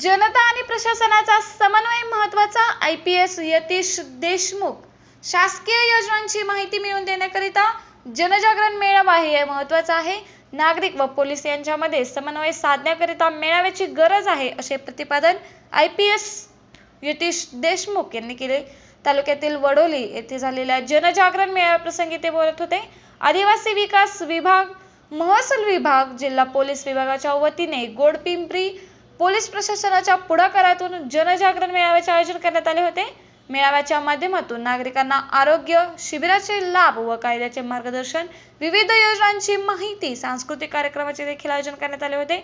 जनता आणि प्रशासनाचा समन्वय महत्वाचा I P S Yatish Deshmukh शासकीय योजनांची माहिती मिळवून देण्याकरिता जनजागरण मेळावा हे महत्वाचा आहे नागरिक व पोलीस यांच्यामध्ये समन्वय साधण्याकरिता मेळाव्याची गरज आहे असे प्रतिपादन I P S Yatish Deshmukh यांनी केले तालुक्यातील वडोली येथे झालेल्या जनजागरण मेळाव्याप्रसंगी ते बोलत होते आदिवासी विकास विभाग महसूल विभाग जिल्हा पोलीस विभागाच्या वतीने गोडपिंपरी पोलीस प्रशासनाच्या पुढाकारातून जनजागरण मेळाव्याचे आयोजन करण्यात आले होते मेळाव्याच्या माध्यमातून नागरिकांना आरोग्य शिबिराचे लाभ व कायद्याचे मार्गदर्शन विविध योजनांची माहिती सांस्कृतिक कार्यक्रमाचे देखील आयोजन करण्यात आले होते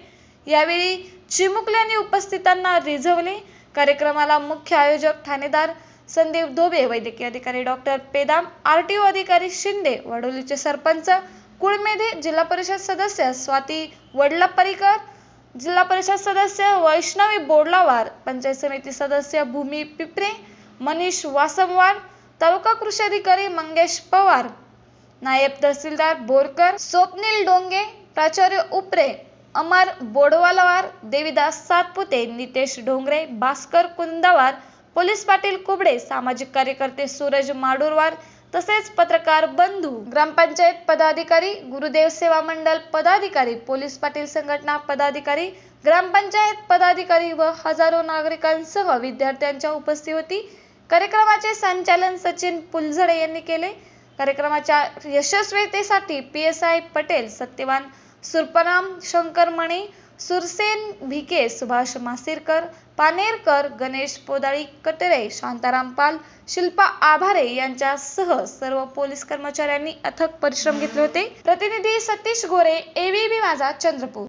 यावेळी चिमुकल्यांनी उपस्थितांना रिझवले कार्यक्रमाला मुख्य आयोजक ठाणेदार संदीप धोबे वैद्यकीय अधिकारी डॉक्टर पेदाम आरटीओ अधिकारी शिंदे वडोलीचे सरपंच कुळमेधे जिल्हा परिषद सदस्य स्वाती वडलापरीकर जिल्हा परिषद सदस्य वैष्णवी बोडलावार पंचायत समिती सदस्य भूमी पिपरे मनीष वासमवार तालुका कृषी अधिकारी मंगेश पवार नायब तहसीलदार बोरकर स्वप्नील डोंगे प्राचार्य उपरे अमर बोडवालवार देवीदास सातपुते नितेश डोंगरे भास्कर कुंदावार पोलीस पाटील कुबडे सामाजिक कार्यकर्ते सूरज माडूरवार तसेच पत्रकार बंधू ग्रामपंचायत पदाधिकारी गुरुदेव सेवा मंडळ पदाधिकारी पोलीस पाटील संघटना पदाधिकारी ग्रामपंचायत पदाधिकारी व हजारो नागरिकांसह विद्यार्थ्यांच्या उपस्थिती होती कार्यक्रमाचे संचालन सचिन पुलझडे यांनी केले कार्यक्रमाच्या यशस्वीतेसाठी P S I Patel Satyawan Surparam Shankar Mani Sursen Bhike Subhash मासिरकर पानेरकर Ganesh पोदाळी कटरे शांताराम पाल शिल्पा आभारे यांच्यासह सर्व पोलीस कर्मचाऱ्यांनी अथक परिश्रम घेतले होते प्रतिनिधी सतीश गोरे एबीबी माझा चंद्रपूर